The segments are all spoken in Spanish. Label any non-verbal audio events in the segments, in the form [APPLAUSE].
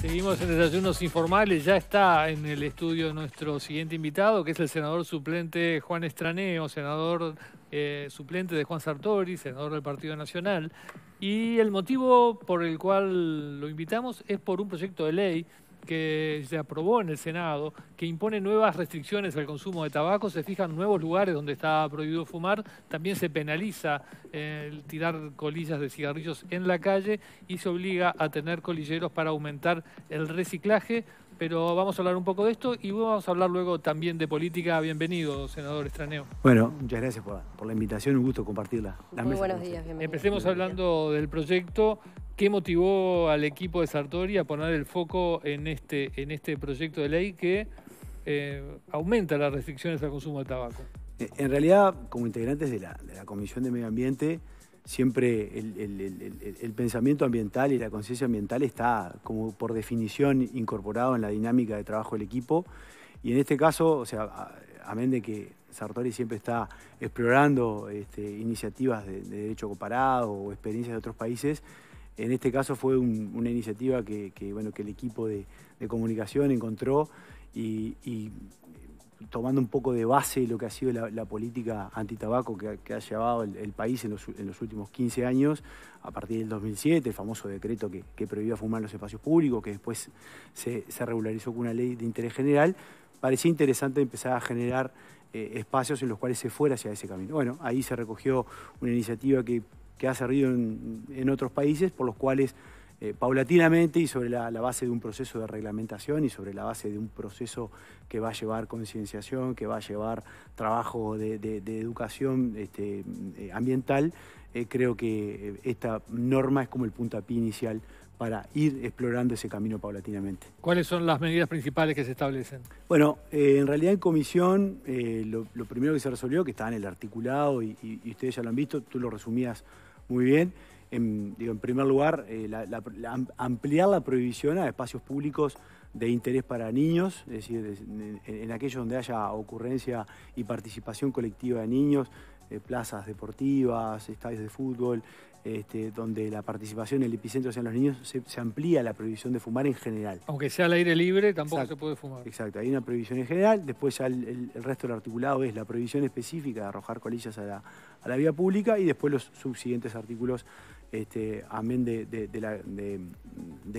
Seguimos en desayunos informales. Ya está en el estudio nuestro siguiente invitado, que es el senador suplente Juan Estraneo, senador eh, suplente de Juan Sartori, senador del Partido Nacional. Y el motivo por el cual lo invitamos es por un proyecto de ley que se aprobó en el Senado, que impone nuevas restricciones al consumo de tabaco, se fijan nuevos lugares donde está prohibido fumar, también se penaliza eh, el tirar colillas de cigarrillos en la calle y se obliga a tener colilleros para aumentar el reciclaje pero vamos a hablar un poco de esto y vamos a hablar luego también de política. Bienvenido, senador Estraneo. Bueno, muchas gracias por, la invitación, un gusto compartirla. Muy buenos días, bienvenido. Empecemos hablando del proyecto. ¿Qué motivó al equipo de Sartori a poner el foco en este, en este proyecto de ley que eh, aumenta las restricciones al consumo de tabaco? Eh, en realidad, como integrantes de la Comisión de Medio Ambiente, siempre el, pensamiento ambiental y la conciencia ambiental está como por definición incorporado en la dinámica de trabajo del equipo. Y en este caso, o sea, amén de que Sartori siempre está explorando este, iniciativas de, derecho comparado o experiencias de otros países, en este caso fue una iniciativa que, bueno, que el equipo de, comunicación encontró y tomando un poco de base lo que ha sido la, política antitabaco que, que ha llevado el, país en los, últimos 15 años, a partir del 2007, el famoso decreto que, que prohibía fumar en los espacios públicos, que después se, regularizó con una ley de interés general, parecía interesante empezar a generar eh, espacios en los cuales se fuera hacia ese camino. Bueno, ahí se recogió una iniciativa que, ha servido en otros países, por los cuales eh, paulatinamente y sobre la, base de un proceso de reglamentación y sobre la base de un proceso que va a llevar concienciación, que va a llevar trabajo de, educación este, eh, ambiental, eh, creo que esta norma es como el puntapié inicial para ir explorando ese camino paulatinamente. ¿Cuáles son las medidas principales que se establecen? Bueno, en realidad en comisión lo, primero que se resolvió, que está en el articulado y ustedes ya lo han visto, tú lo resumías muy bien, en, primer lugar, eh, ampliar la prohibición a espacios públicos de interés para niños, es decir, en, aquellos donde haya ocurrencia y participación colectiva de niños, eh, plazas deportivas, estadios de fútbol, este, donde la participación en el epicentro sean los niños, se, amplía la prohibición de fumar en general. Aunque sea al aire libre, tampoco se puede fumar. Exacto, hay una prohibición en general, después el, resto del articulado es la prohibición específica de arrojar colillas a la, a la vía pública y después los subsiguientes artículos este, amén de,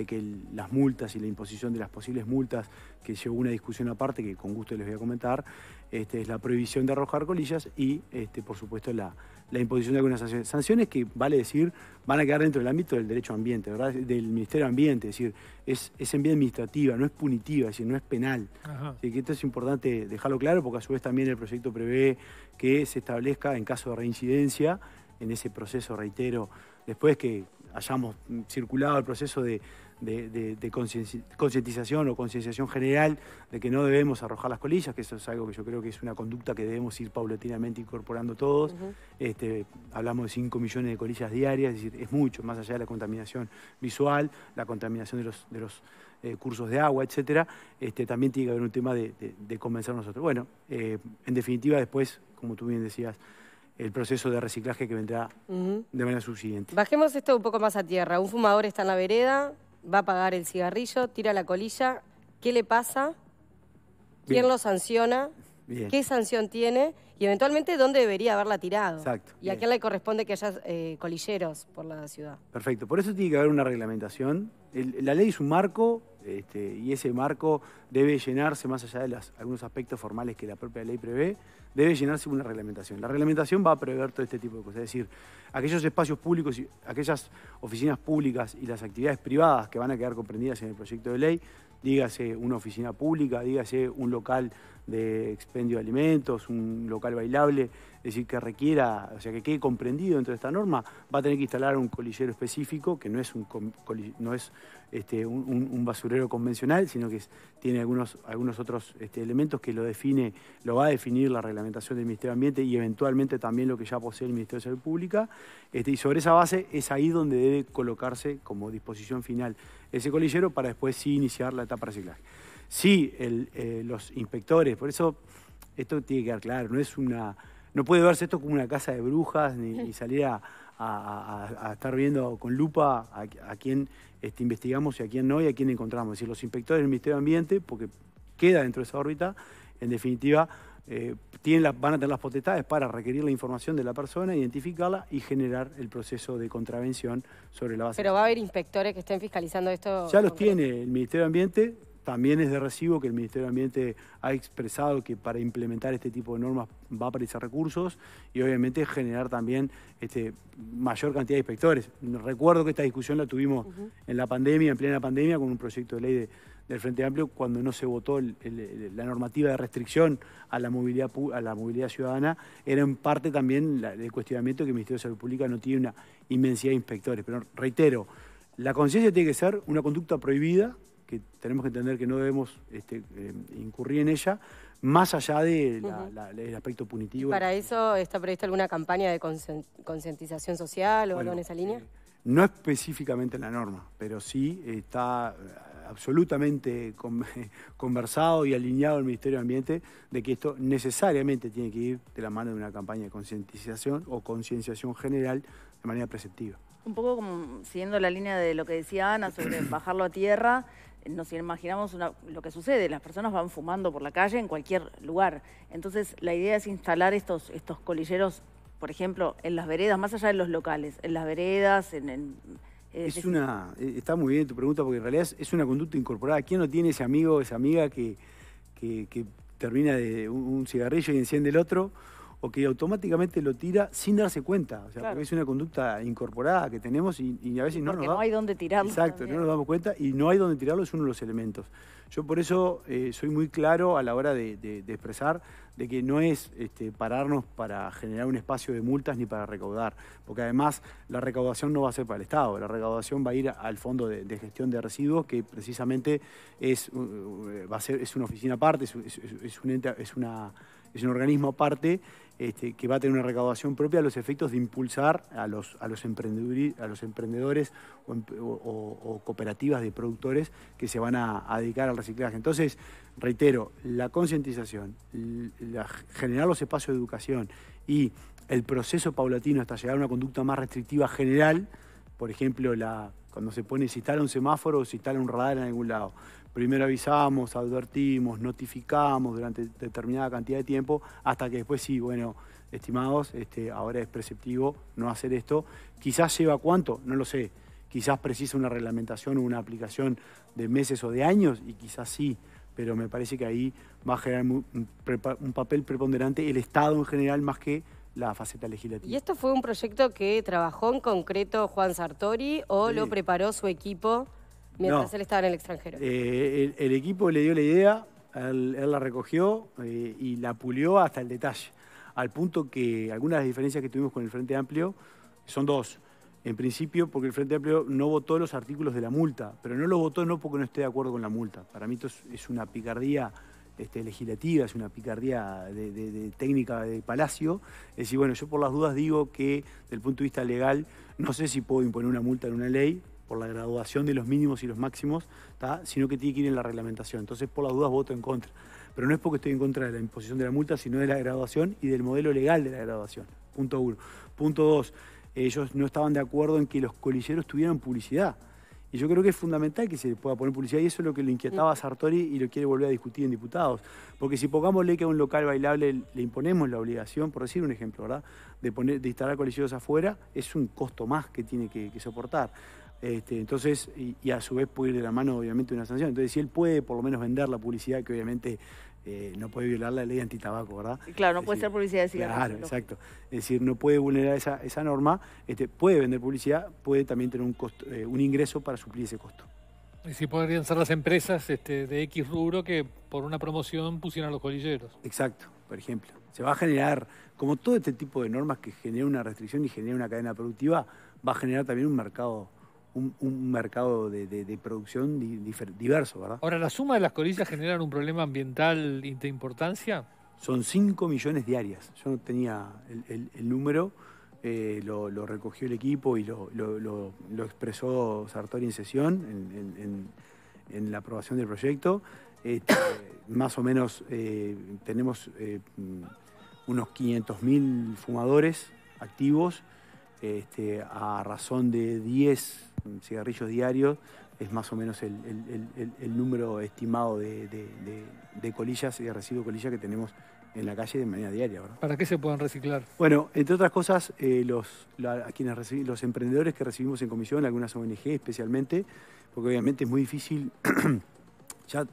que las multas y la imposición de las posibles multas, que llegó una discusión aparte que con gusto les voy a comentar, este, es la prohibición de arrojar colillas y, este, por supuesto, la, imposición de algunas sanciones. Sanciones que, vale decir, van a quedar dentro del ámbito del derecho ambiente, del Ministerio de Ambiente, es decir, es, es en vía administrativa, no es punitiva, es decir, no es penal. Así que esto es importante dejarlo claro porque a su vez también el proyecto prevé que se establezca en caso de reincidencia, en ese proceso, reitero, después que hayamos circulado el proceso de, concientización o concienciación general de que no debemos arrojar las colillas, que eso es algo que yo creo que es una conducta que debemos ir paulatinamente incorporando todos. Este, hablamos de 5 millones de colillas diarias, es decir, es mucho, más allá de la contaminación visual, la contaminación de los, eh, cursos de agua, etc. Este, también tiene que haber un tema de, de, nosotros. Bueno, eh, en definitiva, después, como tú bien decías, el proceso de reciclaje que vendrá de manera subsiguiente. Bajemos esto un poco más a tierra. Un fumador está en la vereda, va a pagar el cigarrillo, tira la colilla. ¿Qué le pasa? ¿Quién lo sanciona? qué sanción tiene y eventualmente dónde debería haberla tirado. Exacto. Y a quién le corresponde que haya eh, colilleros por la ciudad. Perfecto, por eso tiene que haber una reglamentación. la ley es un marco este, y ese marco debe llenarse, más allá de algunos aspectos formales que la propia ley prevé, debe llenarse una reglamentación. La reglamentación va a prever todo este tipo de cosas, es decir, aquellos espacios públicos, y, aquellas oficinas públicas y las actividades privadas que van a quedar comprendidas en el proyecto de ley, dígase una oficina pública, dígase un local de expendio de alimentos, un local bailable, es decir, que requiera, o sea, que quede comprendido dentro de esta norma, va a tener que instalar un colillero específico, que no es un, este, basurero convencional, sino que tiene algunos, algunos otros este, elementos que lo define, lo va a definir la reglamentación del Ministerio de Ambiente y eventualmente también lo que ya posee el Ministerio de Salud Pública. Este, y sobre esa base es ahí donde debe colocarse como disposición final ese colillero para después sí iniciar la etapa de reciclaje. Sí, el, eh, los inspectores, por eso esto tiene que quedar claro, no es una. No puede verse esto como una casa de brujas ni, salir a, estar viendo con lupa a, quién este, investigamos y a quién no y a quién encontramos. Es decir, los inspectores del Ministerio de Ambiente, porque queda dentro de esa órbita, en definitiva, eh, tienen van a tener las potestades para requerir la información de la persona, identificarla y generar el proceso de contravención sobre la base. Pero va a haber inspectores que estén fiscalizando esto. Ya los tiene el Ministerio de Ambiente, también es de recibo que el Ministerio de Ambiente ha expresado que para implementar este tipo de normas va a aparecer recursos y obviamente generar también este, mayor cantidad de inspectores. Recuerdo que esta discusión la tuvimos en la pandemia, en plena pandemia, con un proyecto de ley del Frente Amplio cuando no se votó la normativa de restricción a la movilidad a la movilidad ciudadana era en parte también la, el cuestionamiento que el Ministerio de Salud Pública no tiene una inmensidad de inspectores. Pero reitero, la conciencia tiene que ser una conducta prohibida que tenemos que entender que no debemos este, eh, incurrir en ella, más allá del de aspecto punitivo. ¿Y ¿Para eso está prevista alguna campaña de concientización social o algo en esa línea? Eh, no específicamente en la norma, pero sí está eh, absolutamente [LAUGHS] conversado y alineado el Ministerio de Ambiente de que esto necesariamente tiene que ir de la mano de una campaña de concientización o concienciación general de manera preceptiva. Un poco como siguiendo la línea de lo que decía Ana sobre [CLEARS THROAT] bajarlo a tierra, nos imaginamos lo que sucede, las personas van fumando por la calle en cualquier lugar. Entonces la idea es instalar estos, estos colilleros, por ejemplo, en las veredas, más allá de los locales, en las veredas, en... Eh, es una, eh, está muy bien tu pregunta porque en realidad es, una conducta incorporada. ¿Quién no tiene ese amigo o esa amiga que, que, termina de un cigarrillo y enciende el otro? o que automáticamente lo tira sin darse cuenta. O sea, es una conducta incorporada que tenemos y, a veces no nos damos... no hay dónde tirarlo. Exacto, no nos damos cuenta y no hay dónde tirarlo es uno de los elementos. Yo por eso eh, soy muy claro a la hora de, expresar de que no es este, pararnos para generar un espacio de multas ni para recaudar, porque además la recaudación no va a ser para el Estado, la recaudación va a ir al Fondo de, Gestión de Residuos, que precisamente es, eh, va a ser, es una oficina aparte, es una es un organismo aparte este, que va a tener una recaudación propia a los efectos de impulsar a los, a los, a los emprendedores em, o, cooperativas de productores que se van a, dedicar al reciclaje. Entonces, reitero, la concientización, generar los espacios de educación y el proceso paulatino hasta llegar a una conducta más restrictiva general, por ejemplo, la, cuando se pone, si un semáforo o un radar en algún lado Primero avisamos, advertimos, notificamos durante determinada cantidad de tiempo, hasta que después sí, bueno, estimados, este, ahora es preceptivo no hacer esto. Quizás lleva cuánto, no lo sé. Quizás precisa una reglamentación o una aplicación de meses o de años, y quizás sí, pero me parece que ahí va a generar un, papel preponderante el Estado en general más que la faceta legislativa. ¿Y esto fue un proyecto que trabajó en concreto Juan Sartori o lo preparó su equipo? mientras él estaba en el extranjero. Eh, el, equipo le dio la idea, él, la recogió eh, y la pulió hasta el detalle, al punto que algunas de las diferencias que tuvimos con el Frente Amplio son dos. En principio, porque el Frente Amplio no votó los artículos de la multa, pero no lo votó no porque no esté de acuerdo con la multa. Para mí esto es una picardía este, legislativa, es una picardía de, técnica de Palacio. Es decir, bueno, yo por las dudas digo que, el punto de vista legal, no sé si puedo imponer una multa en una ley, por la graduación de los mínimos y los máximos, sino que tiene que ir en la reglamentación. Entonces, por las dudas, voto en contra. Pero no es porque estoy en contra de la imposición de la multa, sino de la graduación y del modelo legal de la graduación. Punto uno. Punto dos, ellos no estaban de acuerdo en que los colilleros tuvieran publicidad. Y yo creo que es fundamental que se pueda poner publicidad y eso es lo que le inquietaba a Sartori y lo quiere volver a discutir en diputados. Porque si pongamos ley que a un local bailable le imponemos la obligación, por decir un ejemplo, ¿verdad? De, poner, de instalar colegios afuera, es un costo más que tiene que, soportar. Este, entonces, y, a su vez puede ir de la mano, obviamente, una sanción. Entonces, si él puede por lo menos vender la publicidad, que obviamente eh, no puede violar la ley antitabaco, ¿verdad? Claro, no puede ser publicidad de Claro, exacto. Es decir, no puede vulnerar esa, esa norma, este, puede vender publicidad, puede también tener un, costo, eh, un ingreso para suplir ese costo. Y si podrían ser las empresas este, de X rubro que por una promoción pusieran los colilleros. Exacto, por ejemplo. Se va a generar, como todo este tipo de normas que genera una restricción y genera una cadena productiva, va a generar también un mercado un, mercado de, producción diverso, ¿verdad? Ahora, ¿la suma de las colillas generan un problema ambiental de importancia? Son 5 millones diarias. Yo no tenía el, número, eh, lo, recogió el equipo y lo, expresó Sartori en sesión, en, la aprobación del proyecto. Este, más o menos eh, tenemos eh, unos unos 500.000 fumadores activos este, a razón de 10 cigarrillos diarios es más o menos el, número estimado de, colillas y de residuos colillas que tenemos en la calle de manera diaria. ¿Para qué se pueden reciclar? Bueno, entre otras cosas, eh, los, quienes los emprendedores que recibimos en comisión, algunas ONG especialmente, porque obviamente es muy difícil [CLEARS THROAT] ya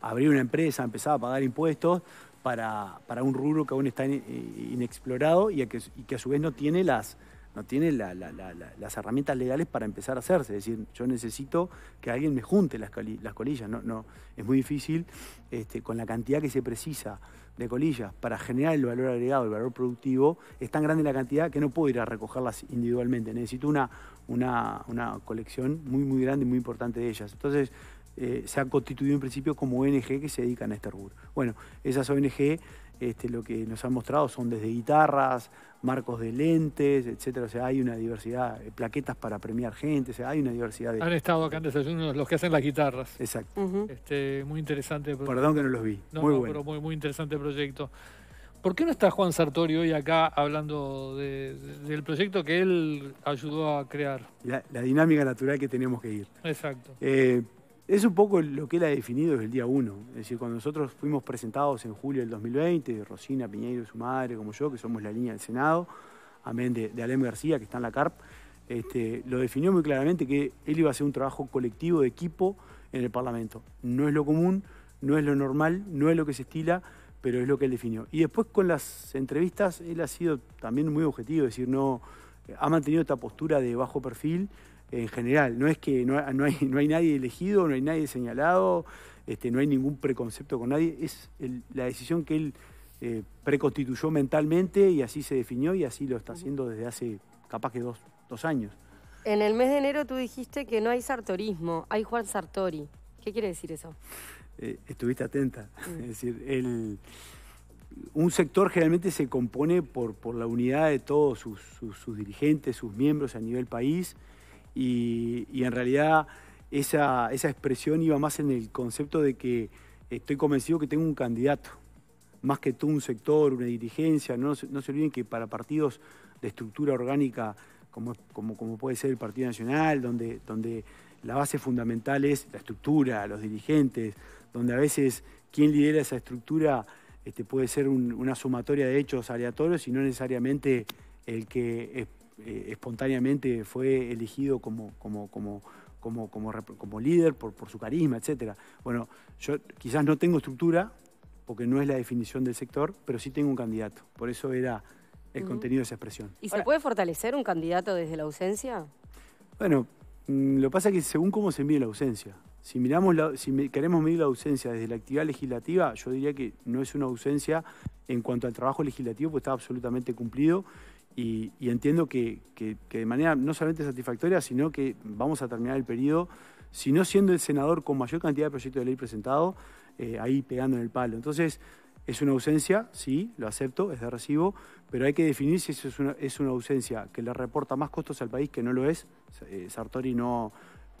abrir una empresa, empezar a pagar impuestos para, para un rubro que aún está eh, inexplorado y que a su vez no tiene las no tiene las herramientas legales para empezar a hacerse. Es decir, yo necesito que alguien me junte las, colillas. No, es muy difícil este, con la cantidad que se precisa de colillas para generar el valor agregado, el valor productivo, es tan grande la cantidad que no puedo ir a recogerlas individualmente. Necesito una, una, colección muy, muy grande y muy importante de ellas. Entonces, eh, se ha constituido en principio como ONG que se dedican a este Bueno, esas ONG este, lo que nos han mostrado son desde guitarras, marcos de lentes, etcétera. O sea, hay una diversidad, eh, plaquetas para premiar gente, o sea, hay una diversidad de. Han estado acá en desayuno los que hacen las guitarras. Exacto. Este, muy interesante. Perdón que no los vi. muy bueno. Pero muy, muy interesante proyecto. ¿Por qué no está Juan Sartori hoy acá hablando del proyecto que él ayudó a crear? La, dinámica natural que tenemos que ir. Exacto. Eh, es un poco lo que él ha definido desde el día uno. Es decir, cuando nosotros fuimos presentados en julio del 2020, Rosina Piñeiro, su madre, como yo, que somos la línea del Senado, amén de, Alem García, que está en la CARP, este, lo definió muy claramente que él iba a hacer un trabajo colectivo de equipo en el Parlamento. No es lo común, no es lo normal, no es lo que se estila, pero es lo que él definió. Y después con las entrevistas, él ha sido también muy objetivo, es decir, no, ha mantenido esta postura de bajo perfil, en general. No es que no, hay, nadie elegido, no hay nadie señalado, este, no hay ningún preconcepto con nadie. Es la decisión que él eh, preconstituyó mentalmente y así se definió y así lo está haciendo desde hace capaz que dos, años. En el mes de enero tú dijiste que no hay sartorismo, hay Juan Sartori. ¿Qué quiere decir eso? Eh, estuviste atenta. Mm. Es decir, el, un sector generalmente se compone por, por la unidad de todos sus dirigentes, sus miembros a nivel país y, en realidad esa, expresión iba más en el concepto de que estoy convencido que tengo un candidato, más que todo un sector, una dirigencia, no, se olviden que para partidos de estructura orgánica como, como, como puede ser el Partido Nacional, donde, donde la base fundamental es la estructura, los dirigentes, donde a veces quien lidera esa estructura este, puede ser una sumatoria de hechos aleatorios y no necesariamente el que eh, espontáneamente fue elegido como, como, como, como, líder por, su carisma, etc. Bueno, yo quizás no tengo estructura, porque no es la definición del sector, pero sí tengo un candidato. Por eso era el contenido de esa expresión. ¿Y se puede fortalecer un candidato desde la ausencia? Bueno, mm, lo pasa que según cómo se mide la ausencia. Si, miramos si queremos medir la ausencia desde la actividad legislativa, yo diría que no es una ausencia en cuanto al trabajo legislativo, pues está absolutamente cumplido y, entiendo que, de manera no solamente satisfactoria, sino que vamos a terminar el periodo, si no siendo el senador con mayor cantidad de proyectos de ley presentado, eh, ahí pegando en el palo. Entonces, es una ausencia, sí, lo acepto, es de recibo, pero hay que definir si eso es una, es una ausencia que le reporta más costos al país, que no lo es. Eh, Sartori no,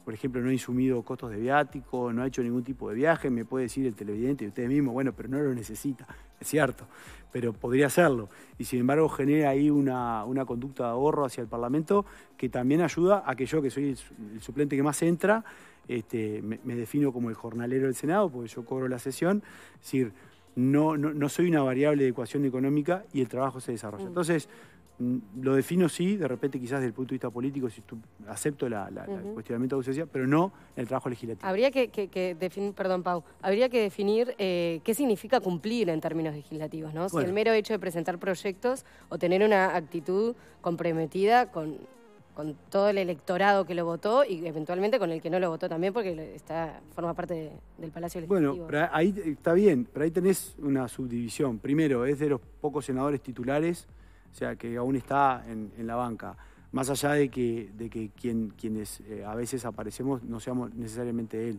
por ejemplo, no ha insumido costos de viático, no ha hecho ningún tipo de viaje, me puede decir el televidente y ustedes mismos, bueno, pero no lo necesita es cierto, pero podría hacerlo. Y sin embargo genera ahí una, conducta de ahorro hacia el Parlamento que también ayuda a que yo, que soy el, suplente que más entra, este, me, defino como el jornalero del Senado, porque yo cobro la sesión, es decir, no, no soy una variable de ecuación económica y el trabajo se desarrolla. Mm. Entonces, Mm, lo defino sí, de repente quizás desde el punto de vista político, si acepto la, cuestionamiento de ausencia, pero no el trabajo legislativo. Habría que, definir, perdón Pau, habría que definir eh, qué significa cumplir en términos legislativos, ¿no? Si el mero hecho de presentar proyectos o tener una actitud comprometida con, todo el electorado que lo votó y eventualmente con el que no lo votó también porque está, forma parte del Palacio Legislativo. Bueno, ahí está bien, pero ahí tenés una subdivisión. Primero, es de los pocos senadores titulares o sea, que aún está en, la banca. Más allá de que, de que quien, quienes eh, a veces aparecemos no seamos necesariamente él.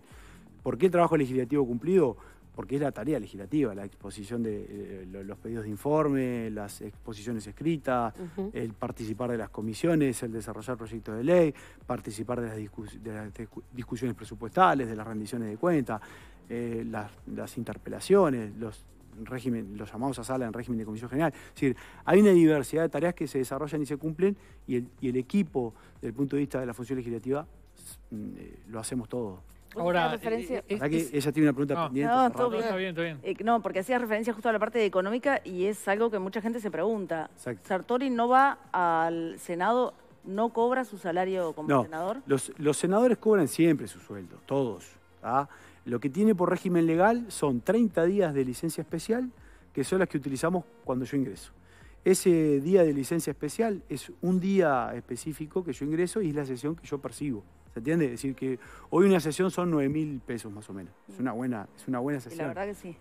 ¿Por qué el trabajo legislativo cumplido? Porque es la tarea legislativa, la exposición de eh, los pedidos de informe, las exposiciones escritas, el participar de las comisiones, el desarrollar proyectos de ley, participar de las, discusiones presupuestales, de las rendiciones de cuentas, eh, las, las interpelaciones, los régimen, los llamamos a sala en régimen de comisión general. Es decir, hay una diversidad de tareas que se desarrollan y se cumplen y el, equipo, desde el punto de vista de la función legislativa, mm, eh, lo hacemos todo. Ahora, eh, eh, ella tiene una pregunta pendiente. No, porque hacía referencia justo a la parte económica y es algo que mucha gente se pregunta. ¿Sartori no va al Senado, no cobra su salario como senador? Los, senadores cobran siempre su sueldo, todos. ¿ah? Lo que tiene por régimen legal son 30 días de licencia especial, que son las que utilizamos cuando yo ingreso. Ese día de licencia especial es un día específico que yo ingreso y es la sesión que yo percibo. ¿Se entiende? Es decir, que hoy una sesión son 9 mil pesos más o menos. Es una buena, es una buena sesión. la verdad que sí.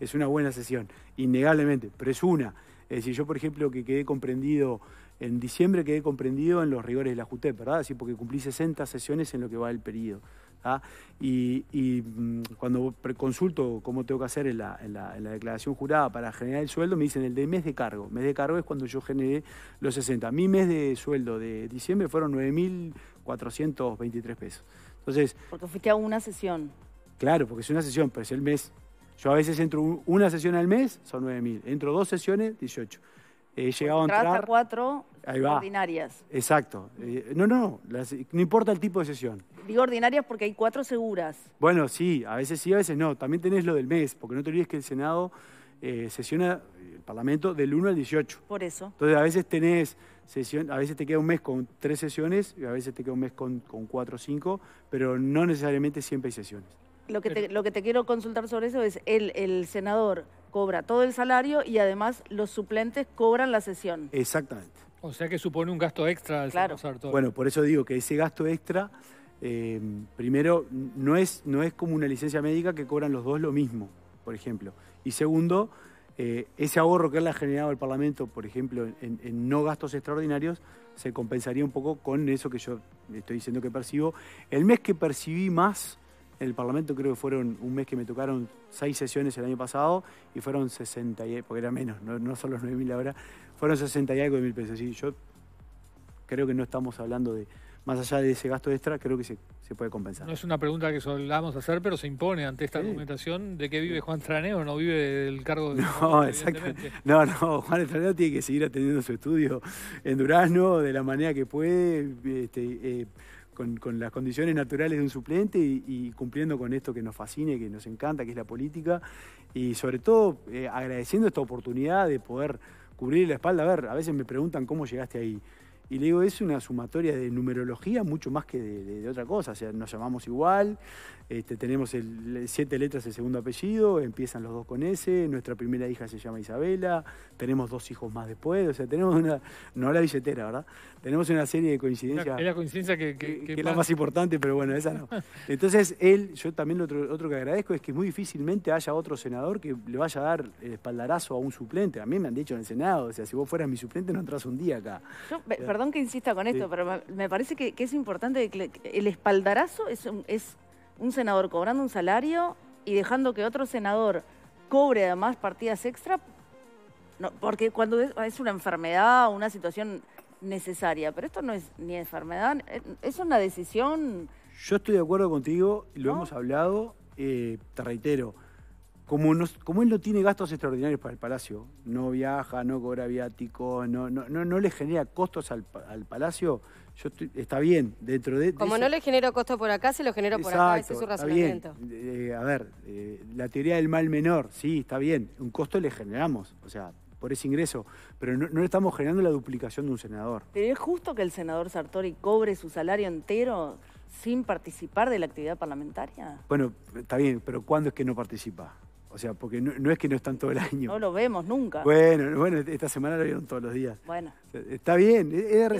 Es una buena sesión, innegablemente, pero es una. Es decir, yo, por ejemplo, que quedé comprendido, en diciembre quedé comprendido en los rigores de la JUTEP, ¿verdad? Así porque cumplí 60 sesiones en lo que va el periodo. ¿ah? Y, mm, cuando consulto cómo tengo que hacer en la, declaración jurada para generar el sueldo, me dicen el de mes de cargo. Mes de cargo es cuando yo generé los 60. Mi mes de sueldo de diciembre fueron 9.423 pesos. Entonces, porque fuiste a una sesión. Claro, porque es una sesión, pero es el mes. Yo a veces entro una sesión al mes, son 9.000. Entro dos sesiones, 18 eh, llegado a entrar... a cuatro ordinarias. Exacto. Eh, no, no, no importa el tipo de sesión. Digo ordinarias porque hay cuatro seguras. Bueno, sí, a veces sí, a veces no. También tenés lo del mes, porque no te olvides que el Senado eh, sesiona, el Parlamento, del 1 al 18. Por eso. Entonces a veces tenés sesión, a veces te queda un mes con tres sesiones y a veces te queda un mes con cuatro o cinco, pero no necesariamente siempre hay sesiones. Lo que, te, quiero consultar sobre eso es, el, senador cobra todo el salario y además los suplentes cobran la sesión. Exactamente. O sea que supone un gasto extra. Al Bueno, por eso digo que ese gasto extra, eh, primero, no es, no es como una licencia médica que cobran los dos lo mismo, por ejemplo. Y segundo, eh, ese ahorro que le ha generado al Parlamento, por ejemplo, en, no gastos extraordinarios, se compensaría un poco con eso que yo estoy diciendo que percibo. El mes que percibí más el Parlamento creo que fueron un mes que me tocaron seis sesiones el año pasado y fueron 60 y porque era menos, no, no son los 9.000 ahora, fueron 60 algo de mil pesos. yo creo que no estamos hablando de, más allá de ese gasto extra, creo que se, puede compensar. No es una pregunta que solamos hacer, pero se impone ante esta documentación de que vive Juan Traneo, no vive el cargo de... No, exacto. No, Juan Traneo tiene que seguir atendiendo su estudio en Durazno de la manera que puede. Este, eh, con, las condiciones naturales de un suplente y, cumpliendo con esto que nos fascina que nos encanta, que es la política. Y sobre todo eh, agradeciendo esta oportunidad de poder cubrir la espalda. A ver, a veces me preguntan cómo llegaste ahí. Y le digo, es una sumatoria de numerología mucho más que de otra cosa. O sea, nos llamamos igual, este, tenemos siete letras el segundo apellido, empiezan los dos con S, nuestra primera hija se llama Isabela, tenemos dos hijos más después, o sea, tenemos una, no la billetera, ¿verdad? Tenemos una serie de coincidencias. Es la coincidencia que, la más importante, pero bueno, esa no. [LAUGHS] Entonces, él, yo también lo otro, que agradezco es que muy difícilmente haya otro senador que le vaya a dar el espaldarazo a un suplente. A mí me han dicho en el Senado, o sea, si vos fueras mi suplente no entras un día acá. perdón que insista con esto, pero me parece que, es importante que el espaldarazo es, es un senador cobrando un salario y dejando que otro senador cobre además partidas extra, no, porque cuando es una enfermedad, una situación necesaria, pero esto no es ni enfermedad, eh, es una decisión... Yo estoy de acuerdo contigo, lo hemos hablado, eh, te reitero, como, como él no tiene gastos extraordinarios para el Palacio, no viaja, no cobra viático, no, no, no, no le genera costos al, al Palacio, está bien, dentro de... Como no le genero costo por acá, se lo genero por acá, ese es su razonamiento. Eh, eh, a ver, eh, la teoría del mal menor, sí, está bien, un costo le generamos, o sea, por ese ingreso, pero no, no le estamos generando la duplicación de un senador. ¿Pero es justo que el senador Sartori cobre su salario entero sin participar de la actividad parlamentaria? Bueno, está bien, pero ¿cuándo es que no participa? O sea, porque no, es que no están todo el año. No lo vemos nunca. Bueno, bueno, esta semana lo vieron todos los días. Bueno. Está bien, es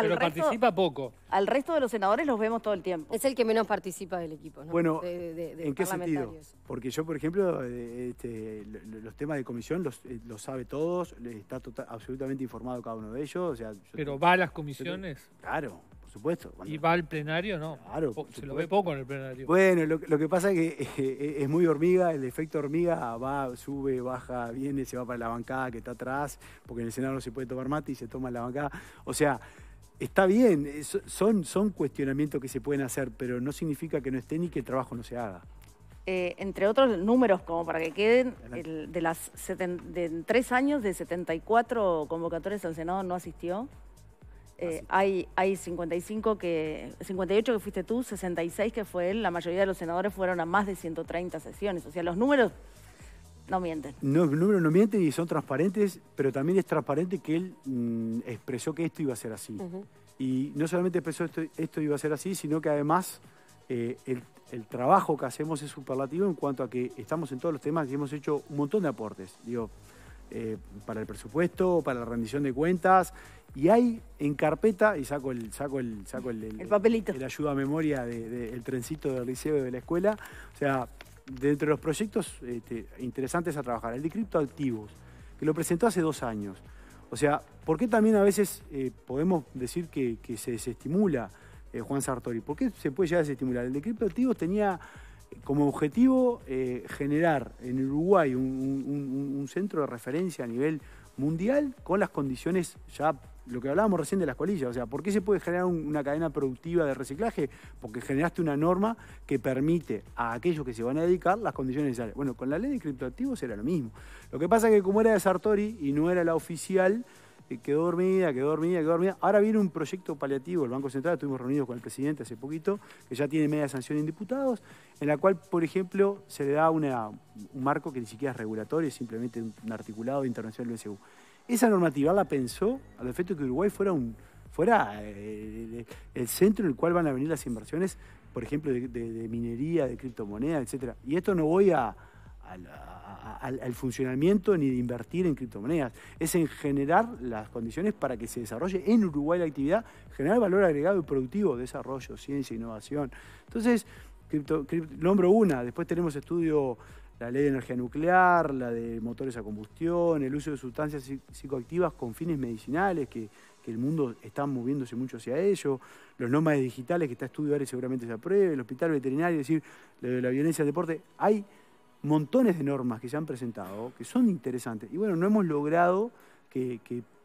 Pero participa poco. Al resto de los senadores los vemos todo el tiempo. Es el que menos participa del equipo, Bueno, ¿en qué sentido? Porque yo, por ejemplo, eh, este, los temas de comisión los, eh, sabe todos, está tota-, absolutamente informado cada uno de ellos. Pero va a las comisiones. claro supuesto. ¿Y va al plenario? No. Claro. se lo ve poco en el plenario. Bueno, lo, que pasa es que [LAUGHS] eh, eh, es muy hormiga, el efecto hormiga va, sube, baja, viene, se va para la bancada que está atrás, porque en el Senado no se puede tomar mate y se toma la bancada. O sea, está bien, eh, son, son cuestionamientos que se pueden hacer, pero no significa que no esté ni que el trabajo no se haga. entre otros números, como para que queden, de las de, tres años de 74 convocatorias al Senado no asistió. Eh, hay, hay 55 que, 58 que fuiste tú, 66 que fue él, la mayoría de los senadores fueron a más de 130 sesiones. O sea, los números no mienten. los números no mienten y son transparentes, pero también es transparente que él mm, expresó que esto iba a ser así. Y no solamente expresó esto, esto iba a ser así, sino que además eh, el, el, trabajo que hacemos es superlativo en cuanto a que estamos en todos los temas y hemos hecho un montón de aportes. Digo, eh, para el presupuesto, para la rendición de cuentas. Y hay en carpeta, y saco el, saco el, saco el, el, papelito. El ayuda a memoria del de, de, trencito del liceo de la escuela. O sea, de entre los proyectos este, interesantes a trabajar, el de criptoactivos, que lo presentó hace dos años. O sea, ¿por qué también a veces eh, podemos decir que, se desestimula eh, Juan Sartori? ¿Por qué se puede llegar a desestimular? El de criptoactivos tenía como objetivo eh, generar en Uruguay un, centro de referencia a nivel mundial con las condiciones ya, lo que hablábamos recién de las colillas, o sea, ¿por qué se puede generar una cadena productiva de reciclaje? Porque generaste una norma que permite a aquellos que se van a dedicar las condiciones necesarias. Bueno, con la ley de criptoactivos era lo mismo. Lo que pasa es que como era de Sartori y no era la oficial, quedó dormida, quedó dormida, quedó dormida. Ahora viene un proyecto paliativo del Banco Central, estuvimos reunidos con el presidente hace poquito, que ya tiene media sanción en diputados, en la cual, por ejemplo, se le da un marco que ni siquiera es regulatorio, es simplemente un articulado internacional del BCU. Esa normativa la pensó al efecto que Uruguay fuera un fuera eh, el, centro en el cual van a venir las inversiones, por ejemplo, de, de minería, de criptomonedas, etc. Y esto no voy a, al, funcionamiento ni de invertir en criptomonedas, es en generar las condiciones para que se desarrolle en Uruguay la actividad, generar valor agregado y productivo, desarrollo, ciencia, innovación. Entonces, cripto, cripto, nombro una, después tenemos estudio la ley de energía nuclear, la de motores a combustión, el uso de sustancias psicoactivas con fines medicinales, que, que el mundo está moviéndose mucho hacia ello, los nómades digitales que está estudiando y seguramente se apruebe, el hospital veterinario, es decir, la, la violencia del deporte. Hay montones de normas que se han presentado, que son interesantes. Y bueno, no hemos logrado que,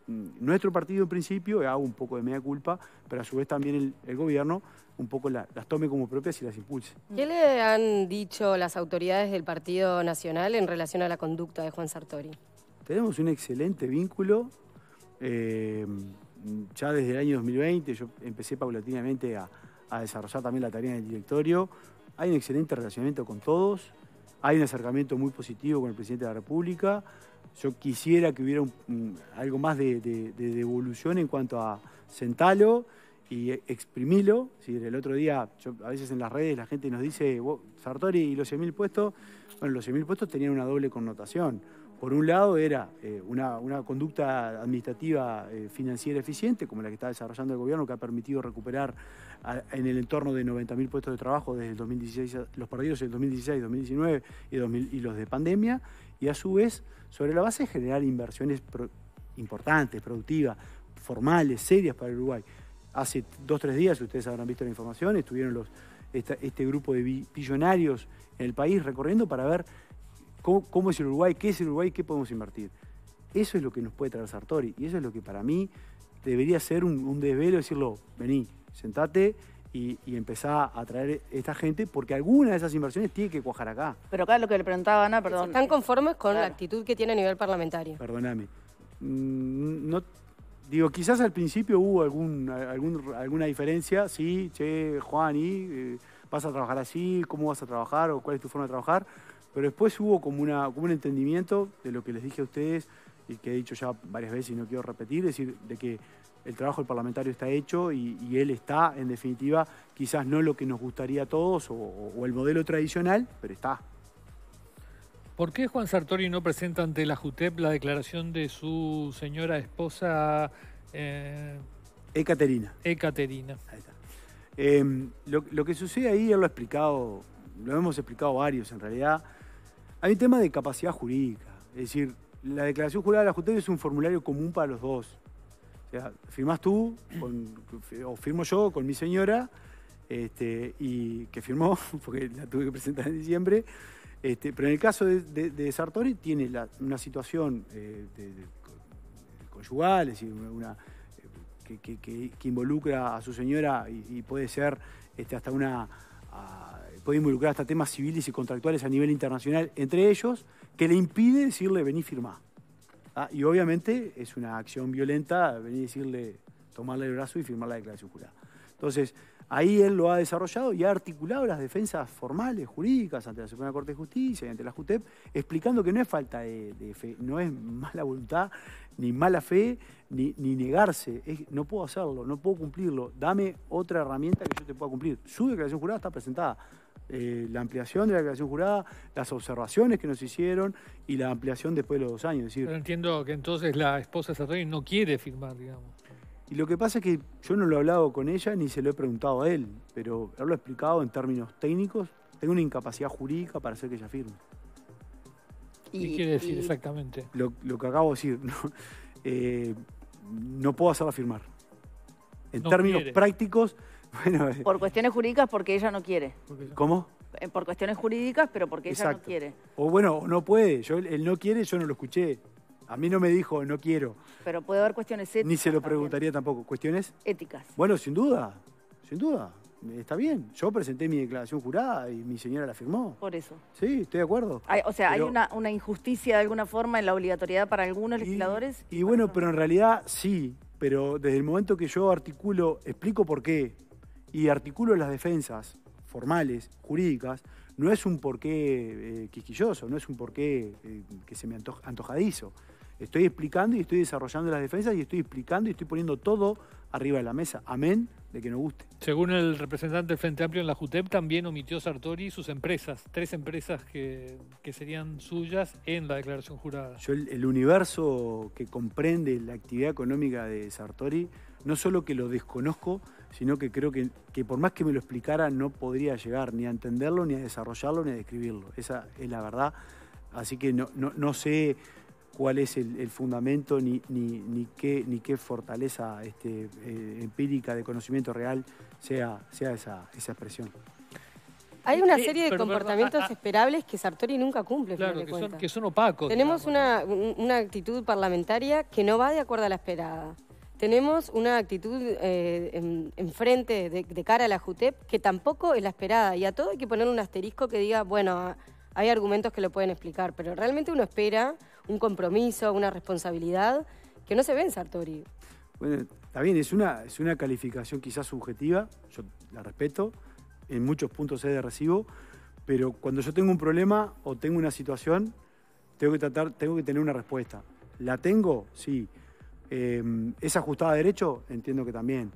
mm, nuestro partido en principio, eh, hago un poco de media culpa, pero a su vez también el, gobierno un poco las tome como propias y las impulse. ¿Qué le han dicho las autoridades del Partido Nacional en relación a la conducta de Juan Sartori? Tenemos un excelente vínculo. Eh, ya desde el año 2020 yo empecé paulatinamente a, a desarrollar también la tarea del directorio. Hay un excelente relacionamiento con todos. Hay un acercamiento muy positivo con el presidente de la República. Yo quisiera que hubiera algo más de, devolución en cuanto a sentarlo y exprimilo. el otro día, a veces en las redes la gente nos dice, Sartori y los 100.000 puestos, bueno, los 100.000 puestos tenían una doble connotación por un lado era eh, una, conducta administrativa eh, financiera eficiente, como la que está desarrollando el gobierno, que ha permitido recuperar en el entorno de 90.000 puestos de trabajo desde el 2016, los perdidos en 2016, 2019 y, los de pandemia, y a su vez, sobre la base, generar inversiones importantes, productivas, formales, serias para Uruguay. Hace dos, tres días, ustedes habrán visto la información, estuvieron los, este grupo de billonarios en el país recorriendo para ver ¿Cómo, es el Uruguay? ¿Qué es el Uruguay? ¿Qué podemos invertir? Eso es lo que nos puede traer Sartori y eso es lo que para mí debería ser un, un desvelo, decirlo, vení, sentate y, y empezar a traer esta gente, porque alguna de esas inversiones tiene que cuajar acá. Pero acá lo que le preguntaba Ana, perdón. ¿Están conformes con la actitud que tiene a nivel parlamentario? Perdóname. Mm, no, digo, quizás al principio hubo alguna diferencia, sí, che, Juan, y eh, vas a trabajar así, cómo vas a trabajar o cuál es tu forma de trabajar pero después hubo como, un entendimiento de lo que les dije a ustedes y que he dicho ya varias veces y no quiero repetir, es decir, de que el trabajo del parlamentario está hecho y, él está, en definitiva, quizás no lo que nos gustaría a todos o, el modelo tradicional, pero está. ¿Por qué Juan Sartori no presenta ante la JUTEP la declaración de su señora esposa? Eh... Ecaterina. Ecaterina. Ahí está. Em, lo, que sucede ahí, ya lo ha explicado, lo hemos explicado varios en realidad. Hay un tema de capacidad jurídica. Es decir, la declaración jurada de la justicia es un formulario común para los dos. O sea, firmas tú, o firmo yo con mi señora, este, y que firmó, [LAUGHS] porque la tuve que presentar en diciembre. Este, pero en el caso de, Sartori tiene una situación eh, conyugal, es decir, una, que, involucra a su señora y, puede ser este, hasta una puede involucrar hasta temas civiles y contractuales a nivel internacional, entre ellos, que le impide decirle vení firmá. Ah, y obviamente es una acción violenta venir y decirle, tomarle el brazo y firmar la declaración jurada. Entonces, ahí él lo ha desarrollado y ha articulado las defensas formales, jurídicas, ante la Suprema Corte de Justicia y ante la JUTEP, explicando que no es falta de, fe, no es mala voluntad, ni mala fe, ni, ni negarse. no puedo hacerlo, no puedo cumplirlo. Dame otra herramienta que yo te pueda cumplir. Su declaración jurada está presentada. Eh, la ampliación de la declaración jurada, las observaciones que nos hicieron y la ampliación después de los dos años. Decir, Pero entiendo que entonces la esposa de Sartori no quiere firmar, digamos. Y lo que pasa es que yo no lo he hablado con ella ni se lo he preguntado a él, pero haberlo explicado en términos técnicos, tengo una incapacidad jurídica para hacer que ella firme. ¿Qué quiere decir exactamente? Lo, que acabo de decir, [LAUGHS] no, eh, no puedo hacerla firmar. En términos prácticos, [LAUGHS] por cuestiones jurídicas porque ella no quiere. ¿Cómo? Eh, por cuestiones jurídicas, pero porque ella no quiere. O bueno, no puede. Yo, no quiere, yo no lo escuché. A mí no me dijo, no quiero. Pero puede haber cuestiones éticas. Ni se lo preguntaría tampoco. ¿Cuestiones? Éticas. Bueno, sin duda, sin duda. Está bien. Yo presenté mi declaración jurada y mi señora la firmó. Por eso. Sí, estoy de acuerdo. o sea, hay una, injusticia de alguna forma en la obligatoriedad para algunos legisladores. y bueno, pero en realidad sí. Pero desde el momento que yo articulo, explico por qué, y articulo las defensas formales, jurídicas, no es un porqué eh, quisquilloso, no es un porqué eh, que se me antojadizo. Estoy explicando y estoy desarrollando las defensas y estoy explicando y estoy poniendo todo arriba de la mesa. Amén de que nos guste. Según el representante del Frente Amplio en la JUTEP, también omitió Sartori sus empresas, tres empresas que, serían suyas en la declaración jurada. Yo el, universo que comprende la actividad económica de Sartori, no solo que lo desconozco, sino que creo que, que, por más que me lo explicara no podría llegar ni a entenderlo, ni a desarrollarlo, ni a describirlo. Esa es la verdad. Así que no, no, no sé cuál es el, el fundamento ni, ni, ni, qué, ni qué fortaleza este, eh, empírica de conocimiento real sea, sea esa, esa expresión. Hay una eh, serie de comportamientos ah, ah. esperables que Sartori nunca cumple. Claro, que son, que son, opacos. Tenemos una, una actitud parlamentaria que no va de acuerdo a la esperada tenemos una actitud eh, en, frente de, cara a la JUTEP que tampoco es la esperada. Y a todo hay que poner un asterisco que diga, bueno, hay argumentos que lo pueden explicar, pero realmente uno espera un compromiso, una responsabilidad que no se ve en Sartori. Bueno, está bien, es una, es una calificación quizás subjetiva, yo la respeto, en muchos puntos es de recibo, pero cuando yo tengo un problema o tengo una situación, tengo que tratar, tengo que tener una respuesta. ¿La tengo? Sí. Em, ¿Es ajustada a derecho? Entiendo que también.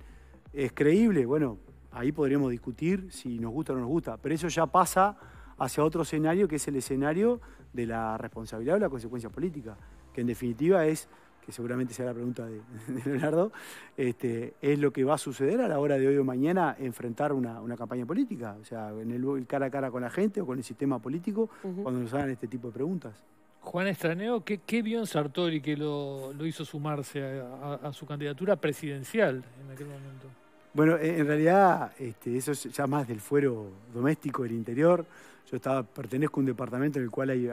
¿Es creíble? Bueno, ahí podríamos discutir si nos gusta o no nos gusta, pero eso ya pasa hacia otro escenario que es el escenario de la responsabilidad o la consecuencia política, que en definitiva es, que seguramente será la pregunta de, [LAUGHS] Leonardo, este, es lo que va a suceder a la hora de hoy o mañana enfrentar una, campaña política, o sea, en el, cara a cara con la gente o con el sistema político, cuando nos hagan este tipo de preguntas. Juan Estraneo, ¿qué, vio en Sartori que lo, hizo sumarse a, su candidatura presidencial en aquel momento? Bueno, en realidad este, eso es ya más del fuero doméstico del interior. Yo estaba, pertenezco a un departamento en el cual hay,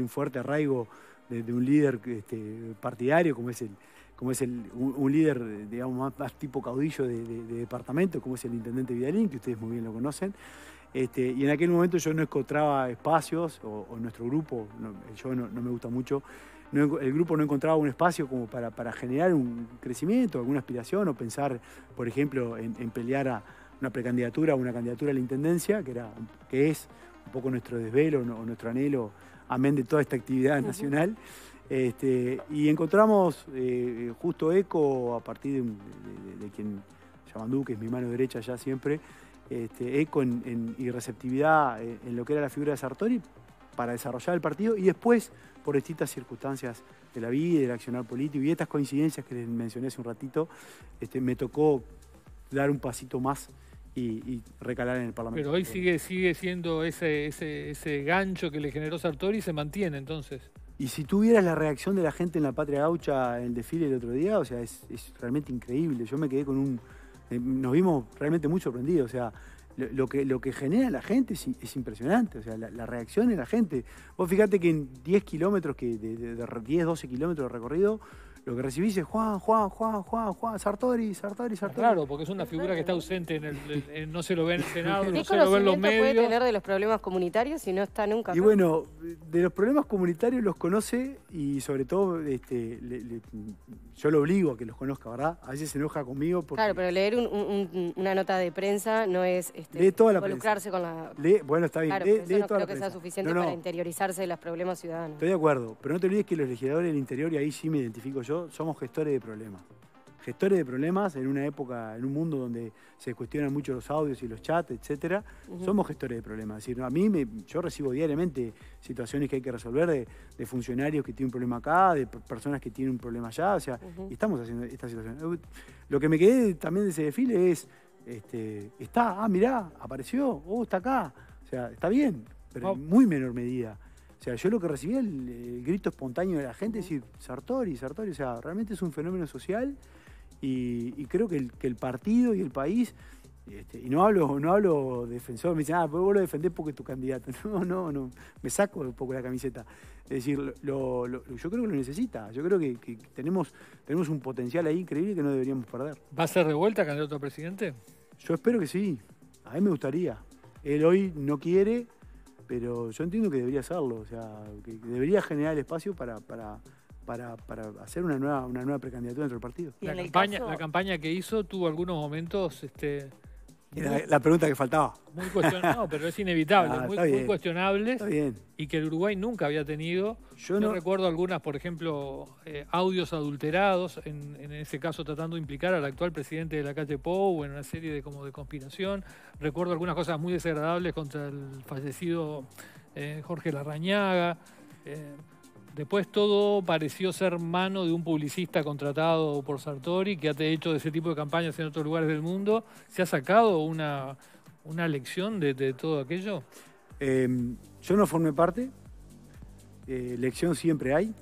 un, fuerte arraigo de, un líder este, partidario, como es el, como es un, líder, más, tipo caudillo de, departamento, como es el intendente Vidalín, que ustedes muy bien lo conocen. Este, y en aquel momento yo no encontraba espacios, o, nuestro grupo, yo no, me gusta mucho, el grupo no encontraba un espacio como para, generar un crecimiento, alguna aspiración, o pensar, por ejemplo, en, pelear a una precandidatura o una candidatura a la intendencia, que, era, que es un poco nuestro desvelo o nuestro anhelo, amén de toda esta actividad nacional. Este, y encontramos eh, justo eco a partir de, quien Yamandú, que es mi mano derecha ya siempre, este, eco y receptividad eh, en lo que era la figura de Sartori para desarrollar el partido y después, por distintas circunstancias de la vida, del accionar político y estas coincidencias que les mencioné hace un ratito, este, me tocó dar un pasito más y, recalar en el Parlamento. Pero hoy sigue, sigue siendo ese, ese, gancho que le generó Sartori y se mantiene entonces. Y si tuvieras la reacción de la gente en la Patria Gaucha en el desfile el otro día, o sea, es realmente increíble. Yo me quedé con un, eh, nos vimos realmente muy sorprendidos. O sea, lo, que, lo que genera la gente es, impresionante. O sea, la, reacción de la gente. Vos fíjate que en 10 kilómetros, que de, de 10, 12 kilómetros de recorrido, lo que recibís es Juan, Juan, Juan, Juan, Juan, Sartori, Sartori, Sartori. Claro, porque es una figura que está ausente, en el, no se lo ve en el [LAUGHS] Senado, no se lo ve en los medios. ¿Qué puede tener de los problemas comunitarios si no está nunca? Y bueno, de los problemas comunitarios los conoce y sobre todo este, yo lo obligo a que los conozca, ¿verdad? A veces se enoja conmigo. Porque claro, pero leer una nota de prensa no es este, lee toda la involucrarse con la... Lee, bueno, está bien, claro, lee, no creo que sea suficiente para interiorizarse de los problemas ciudadanos. Estoy de acuerdo, pero no te olvides que los legisladores del interior, y ahí sí me identifico yo, somos gestores de problemas. Gestores de problemas en una época, en un mundo donde se cuestionan mucho los audios y los chats, etcétera, somos gestores de problemas. Es decir, a mí yo recibo diariamente situaciones que hay que resolver de, funcionarios que tienen un problema acá, de personas que tienen un problema allá, o sea, y estamos haciendo esta situación. Lo que me quedé también de ese desfile es, este, está, ah, mirá, apareció, oh, está acá, o sea, está bien, pero en muy menor medida. O sea, yo lo que recibí el, grito espontáneo de la gente, decir, Sartori, Sartori, o sea, realmente es un fenómeno social y, creo que el, partido y el país, este, y no hablo, no hablo defensor, me dicen, ah, vos lo defendés porque es tu candidato. [LAUGHS] No, no, no, me saco un poco la camiseta. Es decir, yo creo que lo necesita, yo creo que, tenemos, tenemos un potencial ahí increíble que no deberíamos perder. ¿Va a ser revuelta, vuelta candidato a presidente? Yo espero que sí, a mí me gustaría. Él hoy no quiere, pero yo entiendo que debería hacerlo, o sea, que debería generar el espacio para, para, hacer una nueva, una nueva precandidatura dentro del partido. La campaña, la campaña que hizo tuvo algunos momentos este, la pregunta que faltaba. Muy cuestionado, pero es inevitable, [LAUGHS] ah, muy, Está bien, Y que el Uruguay nunca había tenido. Yo, recuerdo algunas, por ejemplo, eh, audios adulterados, en, ese caso tratando de implicar al actual presidente de la calle Pou en una serie de como de conspiración. Recuerdo algunas cosas muy desagradables contra el fallecido eh, Jorge Larrañaga. Eh, Después todo pareció ser mano de un publicista contratado por Sartori que ha hecho de ese tipo de campañas en otros lugares del mundo. ¿Se ha sacado una, una lección de, todo aquello? Em, yo no formé parte. Eh, lección siempre hay.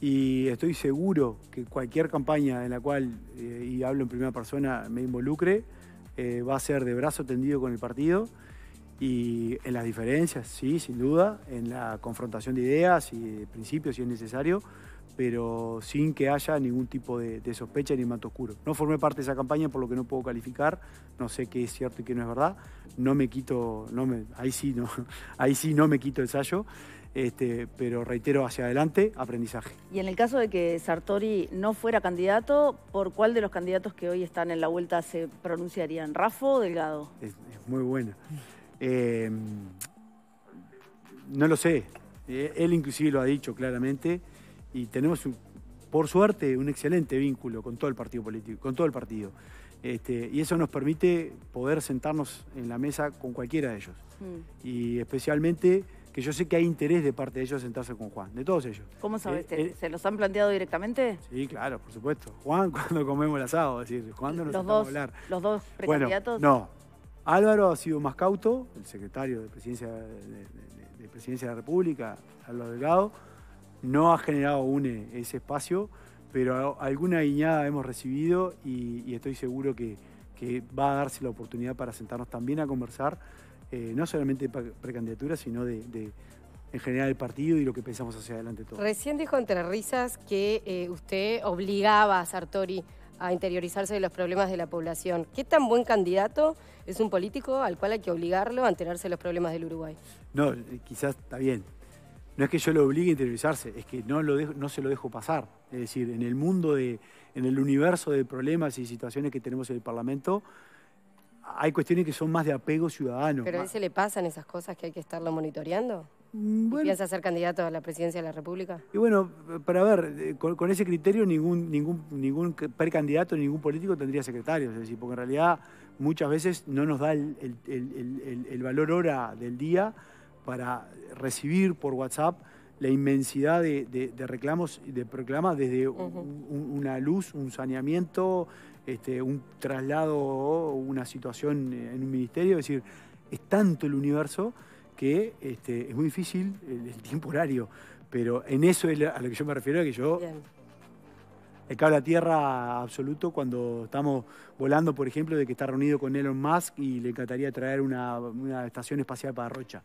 Y estoy seguro que cualquier campaña en la cual, eh, y hablo en primera persona, me involucre, eh, va a ser de brazo tendido con el partido. Y en las diferencias, sí, sin duda, en la confrontación de ideas y principios si es necesario, pero sin que haya ningún tipo de, sospecha ni manto oscuro. No formé parte de esa campaña, por lo que no puedo calificar, no sé qué es cierto y qué no es verdad, no me quito, no me, ahí, sí, no, [LAUGHS] ahí sí no me quito el sallo, este, pero reitero, hacia adelante, aprendizaje. Y en el caso de que Sartori no fuera candidato, ¿por cuál de los candidatos que hoy están en la vuelta se pronunciarían? ¿Rafo o Delgado? es muy buena. Eh, no lo sé. Eh, él inclusive lo ha dicho claramente y tenemos, por suerte, un excelente vínculo con todo el partido político, con todo el partido. Este, y eso nos permite poder sentarnos en la mesa con cualquiera de ellos. Mm. Y especialmente que yo sé que hay interés de parte de ellos sentarse con Juan, de todos ellos. ¿Cómo sabes? Eh, ¿Se los han planteado directamente? Sí, claro, por supuesto. Juan, [LAUGHS] cuando comemos el asado, decir, ¿cuándo nos los dos, hablar? ¿Los dos precandidatos? no, Álvaro ha sido más cauto, el secretario de Presidencia de, la República, Álvaro Delgado, no ha generado aún eh, ese espacio, pero alguna guiñada hemos recibido y, estoy seguro que, va a darse la oportunidad para sentarnos también a conversar, eh, no solamente de precandidatura, sino de, en general el partido y lo que pensamos hacia adelante Recién dijo entre risas que eh, usted obligaba a Sartori a interiorizarse de los problemas de la población. ¿Qué tan buen candidato es un político al cual hay que obligarlo a enterarse de los problemas del Uruguay? No, eh, quizás está bien. No es que yo lo obligue a interiorizarse, es que no, lo no se lo dejo pasar. Es decir, en el mundo, de, en el universo de problemas y situaciones que tenemos en el Parlamento, hay cuestiones que son más de apego ciudadano. ¿Pero a él se le pasan esas cosas que hay que estarlo monitoreando? Mm, bueno, ¿Piensas ser candidato a la presidencia de la República? Y bueno, para ver, eh, con, ese criterio ningún, ningún, ningún precandidato, ningún político tendría secretario, es decir, porque en realidad muchas veces no nos da el, valor hora del día para recibir por WhatsApp la inmensidad de, de, reclamos y de proclamas desde una luz, un saneamiento, este, un traslado, una situación en un ministerio, es decir, es tanto el universo que este, es muy difícil el, tiempo horario, pero en eso es a lo que yo me refiero, que yo... El a tierra absoluto cuando estamos volando, por ejemplo, de que está reunido con Elon Musk y le encantaría traer una, estación espacial para Rocha.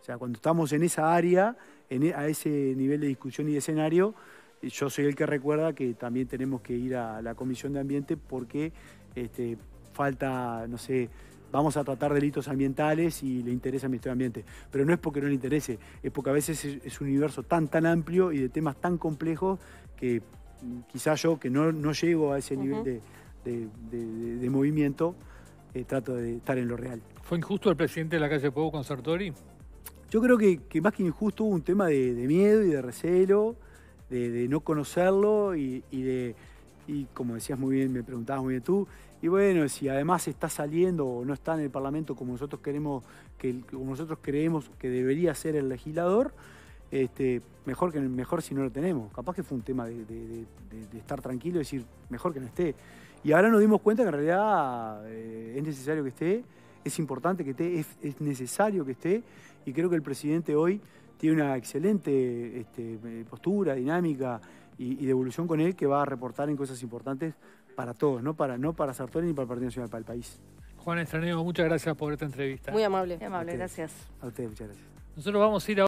O sea, cuando estamos en esa área, e, a ese nivel de discusión y de escenario, yo soy el que recuerda que también tenemos que ir a la Comisión de Ambiente porque este, falta, no sé, vamos a tratar delitos ambientales y le interesa mi Ministerio Ambiente. Pero no es porque no le interese, es porque a veces es un universo tan, tan amplio y de temas tan complejos que quizás yo, que no, llego a ese nivel de, movimiento, eh, trato de estar en lo real. ¿Fue injusto el presidente de la calle Pueblo con Sartori? Yo creo que, más que injusto hubo un tema de, miedo y de recelo, de, no conocerlo y de, y como decías muy bien, me preguntabas muy bien tú, y bueno, si además está saliendo o no está en el Parlamento como nosotros queremos, que nosotros creemos que debería ser el legislador, este, mejor que mejor si no lo tenemos. Capaz que fue un tema de, estar tranquilo y decir, mejor que no esté. Y ahora nos dimos cuenta que en realidad eh, es necesario que esté, es importante que esté, es, necesario que esté, y creo que el presidente hoy tiene una excelente este, postura, dinámica y, y devolución con él que va a reportar en cosas importantes para todos, no para, no para Sartori ni para el Partido Nacional, para el país. Juan Estraneo, muchas gracias por esta entrevista. Muy amable. amable, gracias. A ustedes, muchas gracias. Nosotros vamos a ir a